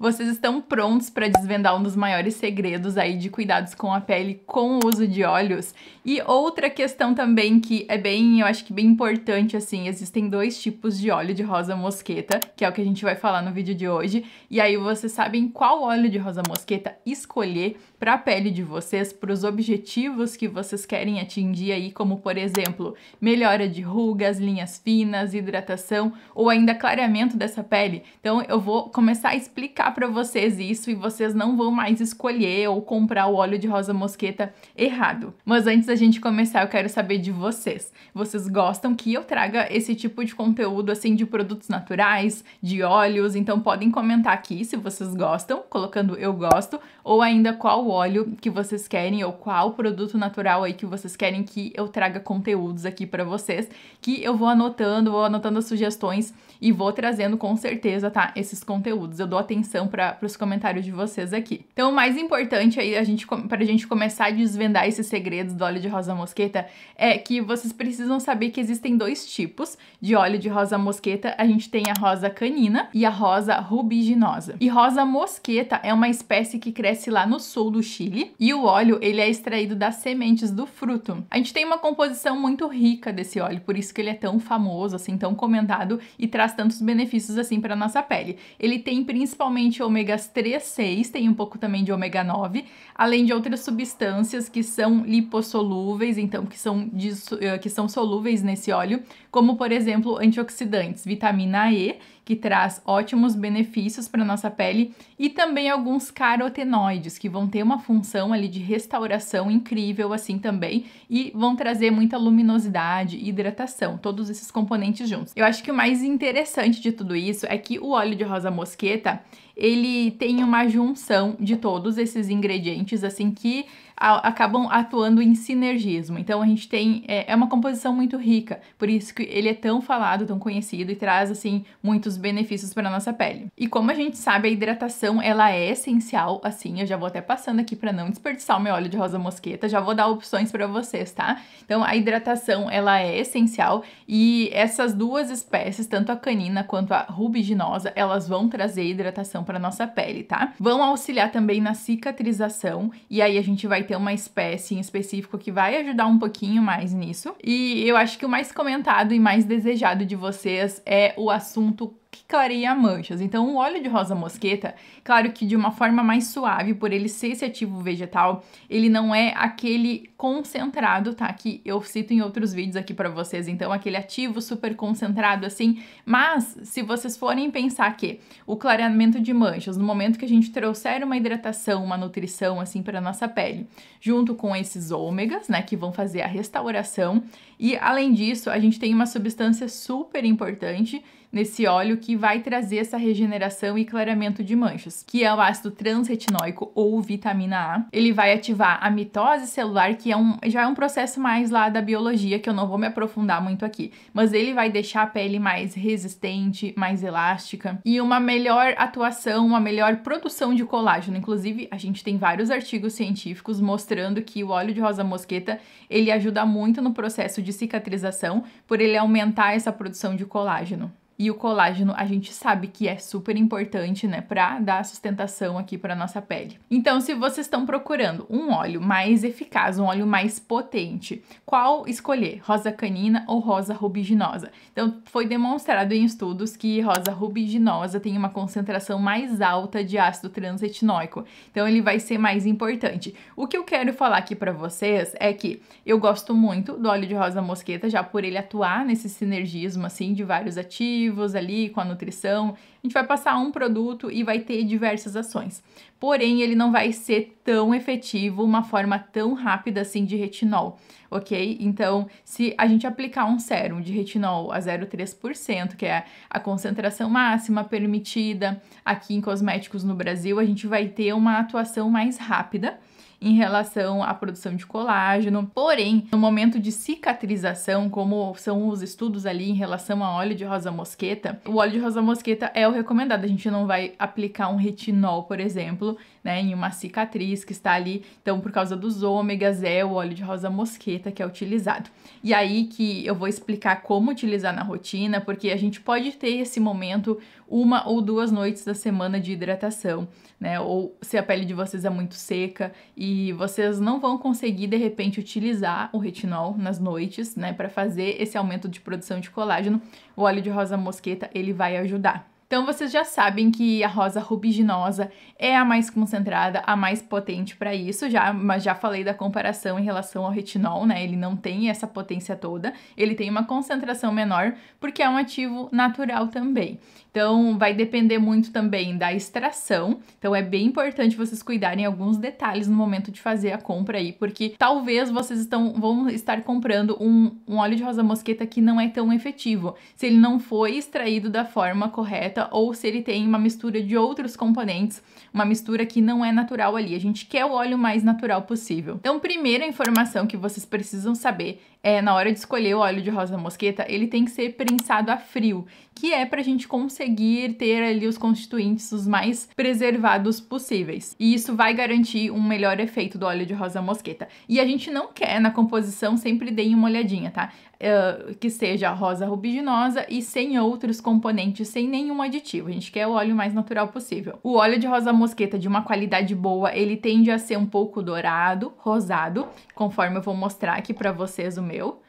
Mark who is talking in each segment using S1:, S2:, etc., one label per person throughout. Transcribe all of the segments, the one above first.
S1: Vocês estão prontos para desvendar um dos maiores segredos aí de cuidados com a pele com o uso de óleos? E outra questão também que é bem, eu acho que bem importante assim, existem dois tipos de óleo de rosa mosqueta, que é o que a gente vai falar no vídeo de hoje. E aí vocês sabem qual óleo de rosa mosqueta escolher para a pele de vocês, para os objetivos que vocês querem atingir aí, como por exemplo, melhora de rugas, linhas finas, hidratação ou ainda clareamento dessa pele. Então eu vou começar a explicar indicar para vocês isso e vocês não vão mais escolher ou comprar o óleo de rosa mosqueta errado. Mas antes da gente começar, eu quero saber de vocês. Vocês gostam que eu traga esse tipo de conteúdo assim de produtos naturais, de óleos? Então podem comentar aqui se vocês gostam, colocando eu gosto, ou ainda qual óleo que vocês querem ou qual produto natural aí que vocês querem que eu traga conteúdos aqui para vocês, que eu vou anotando, vou anotando as sugestões e vou trazendo com certeza, tá, esses conteúdos. Eu dou atenção atenção para os comentários de vocês aqui. Então, o mais importante aí a gente, gente começar a desvendar esses segredos do óleo de rosa mosqueta é que vocês precisam saber que existem dois tipos de óleo de rosa mosqueta. A gente tem a rosa canina e a rosa rubiginosa. E rosa mosqueta é uma espécie que cresce lá no sul do Chile e o óleo ele é extraído das sementes do fruto. A gente tem uma composição muito rica desse óleo, por isso que ele é tão famoso, assim, tão comentado e traz tantos benefícios assim para nossa pele. Ele tem principalmente principalmente ômegas 3, 6, tem um pouco também de ômega 9, além de outras substâncias que são lipossolúveis, então que são, eh, que são solúveis nesse óleo, como por exemplo antioxidantes, vitamina E que traz ótimos benefícios para nossa pele, e também alguns carotenoides, que vão ter uma função ali de restauração incrível assim também, e vão trazer muita luminosidade, hidratação, todos esses componentes juntos. Eu acho que o mais interessante de tudo isso é que o óleo de rosa mosqueta, ele tem uma junção de todos esses ingredientes, assim, que a, acabam atuando em sinergismo. Então a gente tem. É, é, uma composição muito rica, por isso que ele é tão falado, tão conhecido e traz, assim, muitos benefícios para a nossa pele. E como a gente sabe, a hidratação ela é essencial, assim, eu já vou até passando aqui para não desperdiçar o meu óleo de rosa mosqueta, já vou dar opções para vocês, tá? Então a hidratação ela é essencial e essas duas espécies, tanto a canina quanto a rubiginosa, elas vão trazer hidratação para nossa pele, tá? Vão auxiliar também na cicatrização e aí a gente vai ter uma espécie em específico que vai ajudar um pouquinho mais nisso. E eu acho que o mais comentado e mais desejado de vocês é o assunto clareia manchas. Então, o óleo de rosa mosqueta, claro que de uma forma mais suave, por ele ser esse ativo vegetal, ele não é aquele concentrado, tá? Que eu cito em outros vídeos aqui para vocês. Então, aquele ativo super concentrado assim. Mas, se vocês forem pensar que o clareamento de manchas, no momento que a gente trouxer uma hidratação, uma nutrição assim para nossa pele, junto com esses ômegas, né, que vão fazer a restauração, e além disso, a gente tem uma substância super importante nesse óleo que vai trazer essa regeneração e clareamento de manchas, que é o ácido transretinóico ou vitamina A. Ele vai ativar a mitose celular, que é um, já é um processo mais lá da biologia, que eu não vou me aprofundar muito aqui, mas ele vai deixar a pele mais resistente, mais elástica e uma melhor atuação, uma melhor produção de colágeno. Inclusive, a gente tem vários artigos científicos mostrando que o óleo de rosa mosqueta ele ajuda muito no processo de cicatrização por ele aumentar essa produção de colágeno. E o colágeno, a gente sabe que é super importante, né, para dar sustentação aqui para nossa pele. Então, se vocês estão procurando um óleo mais eficaz, um óleo mais potente, qual escolher? Rosa canina ou rosa rubiginosa? Então, foi demonstrado em estudos que rosa rubiginosa tem uma concentração mais alta de ácido transetinóico. Então, ele vai ser mais importante. O que eu quero falar aqui para vocês é que eu gosto muito do óleo de rosa mosqueta, já por ele atuar nesse sinergismo assim de vários ativos ativos ali com a nutrição. A gente vai passar um produto e vai ter diversas ações. Porém, ele não vai ser tão efetivo, uma forma tão rápida assim de retinol, ok? Então, se a gente aplicar um sérum de retinol a 0,3%, que é a concentração máxima permitida aqui em cosméticos no Brasil, a gente vai ter uma atuação mais rápida em relação à produção de colágeno. Porém, no momento de cicatrização, como são os estudos ali em relação a óleo de rosa mosqueta, o óleo de rosa mosqueta é o recomendado. A gente não vai aplicar um retinol, por exemplo, né, em uma cicatriz que está ali. Então, por causa dos ômegas, é o óleo de rosa mosqueta que é utilizado. E aí que eu vou explicar como utilizar na rotina, porque a gente pode ter esse momento uma ou duas noites da semana de hidratação, né? Ou se a pele de vocês é muito seca e e vocês não vão conseguir de repente utilizar o retinol nas noites, né, para fazer esse aumento de produção de colágeno. O óleo de rosa mosqueta ele vai ajudar. Então vocês já sabem que a rosa rubiginosa é a mais concentrada, a mais potente para isso, já, mas já falei da comparação em relação ao retinol, né? Ele não tem essa potência toda, ele tem uma concentração menor porque é um ativo natural também. Então vai depender muito também da extração. Então é bem importante vocês cuidarem alguns detalhes no momento de fazer a compra aí, porque talvez vocês estão, vão estar comprando um, um óleo de rosa mosqueta que não é tão efetivo, se ele não foi extraído da forma correta ou se ele tem uma mistura de outros componentes, uma mistura que não é natural ali. A gente quer o óleo mais natural possível. Então, primeira informação que vocês precisam saber é, na hora de escolher o óleo de rosa mosqueta, ele tem que ser prensado a frio, que é para a gente conseguir ter ali os constituintes os mais preservados possíveis. E isso vai garantir um melhor efeito do óleo de rosa mosqueta. E a gente não quer na composição, sempre deem uma olhadinha, tá? Uh, que seja rosa rubiginosa e sem outros componentes, sem nenhum aditivo. A gente quer o óleo mais natural possível. O óleo de rosa mosqueta de uma qualidade boa, ele tende a ser um pouco dourado, rosado, conforme eu vou mostrar aqui para vocês o meu,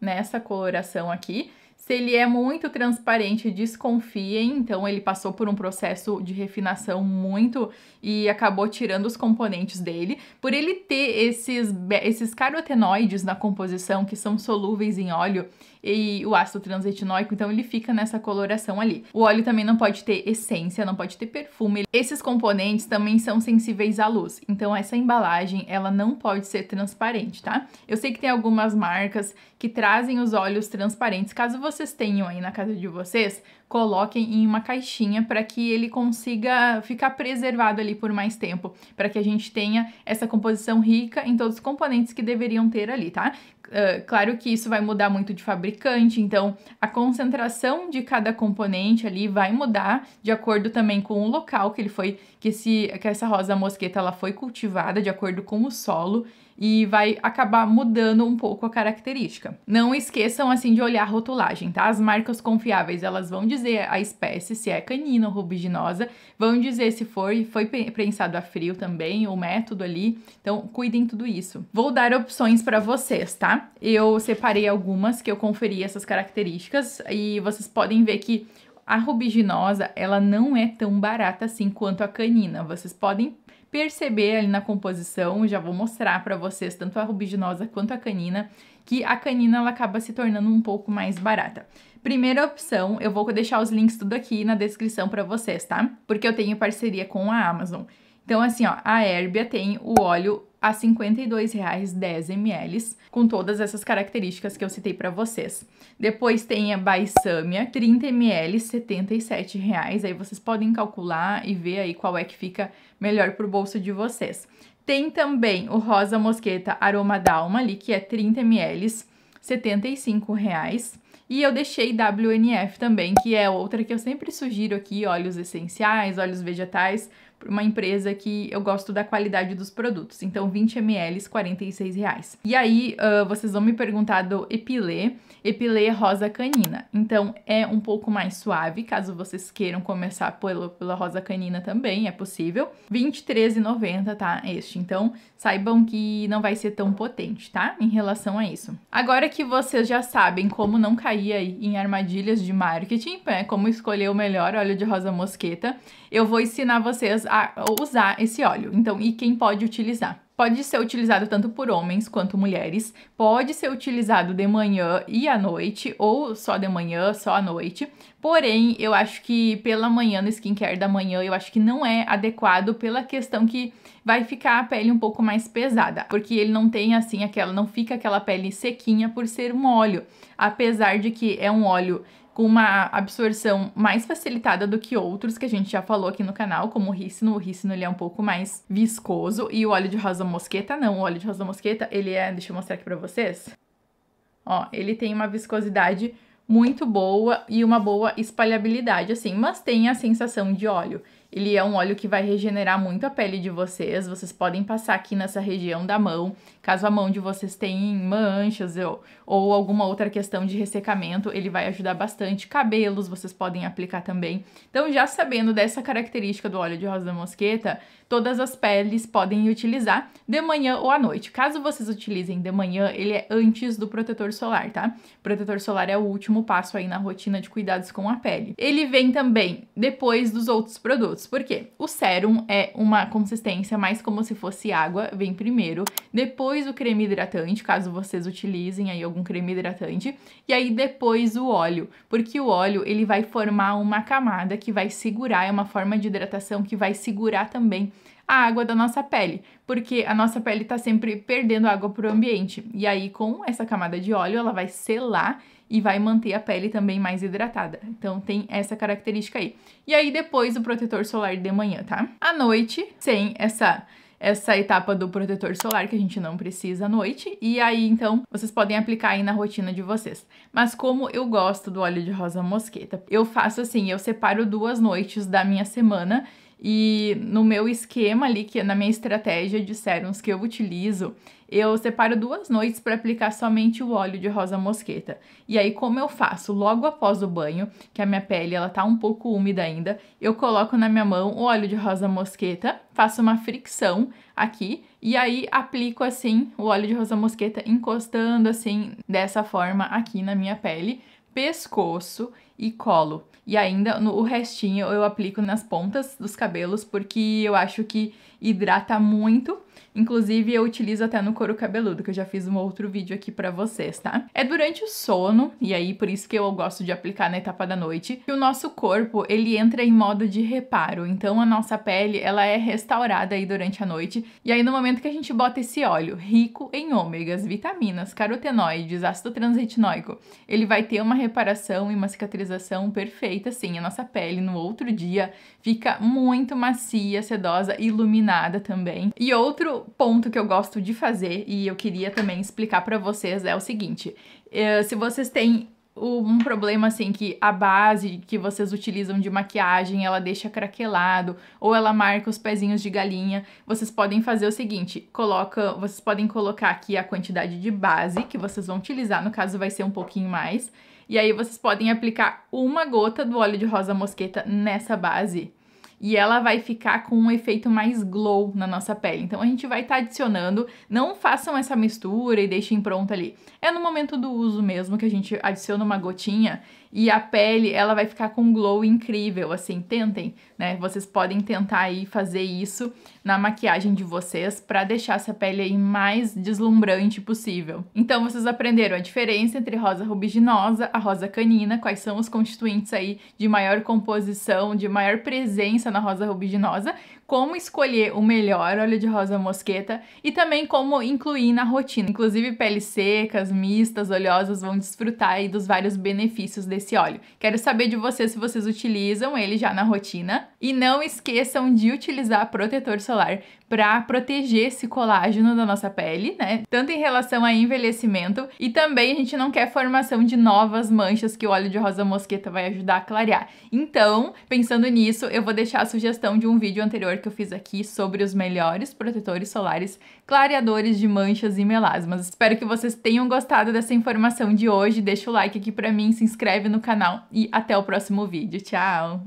S1: nessa coloração aqui. Se ele é muito transparente, desconfiem. Então, ele passou por um processo de refinação muito e acabou tirando os componentes dele. Por ele ter esses, esses carotenoides na composição, que são solúveis em óleo, e o ácido transetinoico, então ele fica nessa coloração ali. O óleo também não pode ter essência, não pode ter perfume. Esses componentes também são sensíveis à luz. Então, essa embalagem, ela não pode ser transparente, tá? Eu sei que tem algumas marcas que trazem os óleos transparentes. Caso você vocês tenham aí na casa de vocês, coloquem em uma caixinha para que ele consiga ficar preservado ali por mais tempo, para que a gente tenha essa composição rica em todos os componentes que deveriam ter ali, tá? Uh, claro que isso vai mudar muito de fabricante, então a concentração de cada componente ali vai mudar de acordo também com o local que ele foi, que, esse, que essa rosa mosqueta ela foi cultivada, de acordo com o solo e vai acabar mudando um pouco a característica. Não esqueçam assim de olhar a rotulagem, tá? As marcas confiáveis, elas vão dizer dizer a espécie, se é canina ou rubiginosa, vão dizer se foi, foi prensado a frio também, o método ali. Então, cuidem tudo isso. Vou dar opções para vocês, tá? Eu separei algumas que eu conferi essas características e vocês podem ver que a rubiginosa, ela não é tão barata assim quanto a canina. Vocês podem perceber ali na composição, já vou mostrar para vocês tanto a rubiginosa quanto a canina, que a canina ela acaba se tornando um pouco mais barata. Primeira opção, eu vou deixar os links tudo aqui na descrição para vocês, tá? Porque eu tenho parceria com a Amazon. Então, assim, ó, a Herbia tem o óleo a R$ 52,10ml, com todas essas características que eu citei para vocês. Depois tem a Baisâmia, 30ml, R$ reais. aí vocês podem calcular e ver aí qual é que fica melhor pro bolso de vocês. Tem também o Rosa Mosqueta Aroma Dalma ali, que é 30ml, R$ 75,00. E eu deixei WNF também, que é outra que eu sempre sugiro aqui, óleos essenciais, óleos vegetais, uma empresa que eu gosto da qualidade dos produtos. Então, 20 ml, 46 reais E aí, uh, vocês vão me perguntar do Epilé, Epilé Rosa Canina. Então, é um pouco mais suave, caso vocês queiram começar pelo, pela Rosa Canina também, é possível. R$23,90, 23,90, tá? Este. Então, saibam que não vai ser tão potente, tá? Em relação a isso. Agora que vocês já sabem como não cair aí em armadilhas de marketing, né? como escolher o melhor óleo de rosa mosqueta, eu vou ensinar vocês usar, usar esse óleo. Então, e quem pode utilizar? Pode ser utilizado tanto por homens quanto mulheres, pode ser utilizado de manhã e à noite, ou só de manhã, só à noite. Porém, eu acho que pela manhã, no skincare da manhã, eu acho que não é adequado pela questão que vai ficar a pele um pouco mais pesada, porque ele não tem assim aquela, não fica aquela pele sequinha por ser um óleo, apesar de que é um óleo uma absorção mais facilitada do que outros que a gente já falou aqui no canal, como o rícino. O rícino ele é um pouco mais viscoso e o óleo de rosa mosqueta não. O óleo de rosa mosqueta, ele é, deixa eu mostrar aqui para vocês. Ó, ele tem uma viscosidade muito boa e uma boa espalhabilidade assim, mas tem a sensação de óleo. Ele é um óleo que vai regenerar muito a pele de vocês. Vocês podem passar aqui nessa região da mão, caso a mão de vocês tenha manchas ou, ou alguma outra questão de ressecamento, ele vai ajudar bastante. Cabelos vocês podem aplicar também. Então, já sabendo dessa característica do óleo de rosa mosqueta, todas as peles podem utilizar de manhã ou à noite. Caso vocês utilizem de manhã, ele é antes do protetor solar, tá? O protetor solar é o último passo aí na rotina de cuidados com a pele. Ele vem também depois dos outros produtos porque Por quê? O sérum é uma consistência mais como se fosse água, vem primeiro, depois o creme hidratante, caso vocês utilizem aí algum creme hidratante, e aí depois o óleo, porque o óleo ele vai formar uma camada que vai segurar, é uma forma de hidratação que vai segurar também a água da nossa pele, porque a nossa pele está sempre perdendo água para o ambiente. E aí, com essa camada de óleo, ela vai selar e vai manter a pele também mais hidratada. Então tem essa característica aí. E aí depois o protetor solar de manhã, tá? À noite, sem essa essa etapa do protetor solar que a gente não precisa à noite e aí então vocês podem aplicar aí na rotina de vocês. Mas como eu gosto do óleo de rosa mosqueta, eu faço assim, eu separo duas noites da minha semana e no meu esquema ali que é na minha estratégia de serums que eu utilizo, eu separo duas noites para aplicar somente o óleo de rosa mosqueta. E aí, como eu faço logo após o banho, que a minha pele ela tá um pouco úmida ainda, eu coloco na minha mão o óleo de rosa mosqueta, faço uma fricção aqui e aí aplico assim o óleo de rosa mosqueta encostando assim dessa forma aqui na minha pele, pescoço e colo. E ainda no, o restinho eu aplico nas pontas dos cabelos porque eu acho que hidrata muito Inclusive, eu utilizo até no couro cabeludo, que eu já fiz um outro vídeo aqui pra vocês, tá? É durante o sono, e aí por isso que eu gosto de aplicar na etapa da noite, que o nosso corpo, ele entra em modo de reparo. Então, a nossa pele, ela é restaurada aí durante a noite. E aí, no momento que a gente bota esse óleo rico em ômegas, vitaminas, carotenoides, ácido transretinoico, ele vai ter uma reparação e uma cicatrização perfeita, sim. A nossa pele, no outro dia, fica muito macia, sedosa, iluminada também. E outro outro ponto que eu gosto de fazer e eu queria também explicar para vocês é o seguinte: eh, se vocês têm um problema assim que a base que vocês utilizam de maquiagem ela deixa craquelado ou ela marca os pezinhos de galinha, vocês podem fazer o seguinte: coloca, vocês podem colocar aqui a quantidade de base que vocês vão utilizar, no caso vai ser um pouquinho mais, e aí vocês podem aplicar uma gota do óleo de rosa mosqueta nessa base e ela vai ficar com um efeito mais glow na nossa pele. Então a gente vai estar tá adicionando, não façam essa mistura e deixem pronta ali. É no momento do uso mesmo que a gente adiciona uma gotinha e a pele ela vai ficar com um glow incrível, assim, tentem, né? Vocês podem tentar aí fazer isso na maquiagem de vocês para deixar essa pele aí mais deslumbrante possível. Então vocês aprenderam a diferença entre rosa rubiginosa, a rosa canina, quais são os constituintes aí de maior composição, de maior presença na rosa rubiginosa, como escolher o melhor óleo de rosa mosqueta e também como incluir na rotina. Inclusive, peles secas, mistas, oleosas vão desfrutar aí dos vários benefícios desse óleo. Quero saber de vocês se vocês utilizam ele já na rotina. E não esqueçam de utilizar protetor solar, para proteger esse colágeno da nossa pele, né? Tanto em relação a envelhecimento e também a gente não quer formação de novas manchas que o óleo de rosa mosqueta vai ajudar a clarear. Então, pensando nisso, eu vou deixar a sugestão de um vídeo anterior que eu fiz aqui sobre os melhores protetores solares clareadores de manchas e melasmas. Espero que vocês tenham gostado dessa informação de hoje. Deixa o like aqui para mim, se inscreve no canal e até o próximo vídeo. Tchau!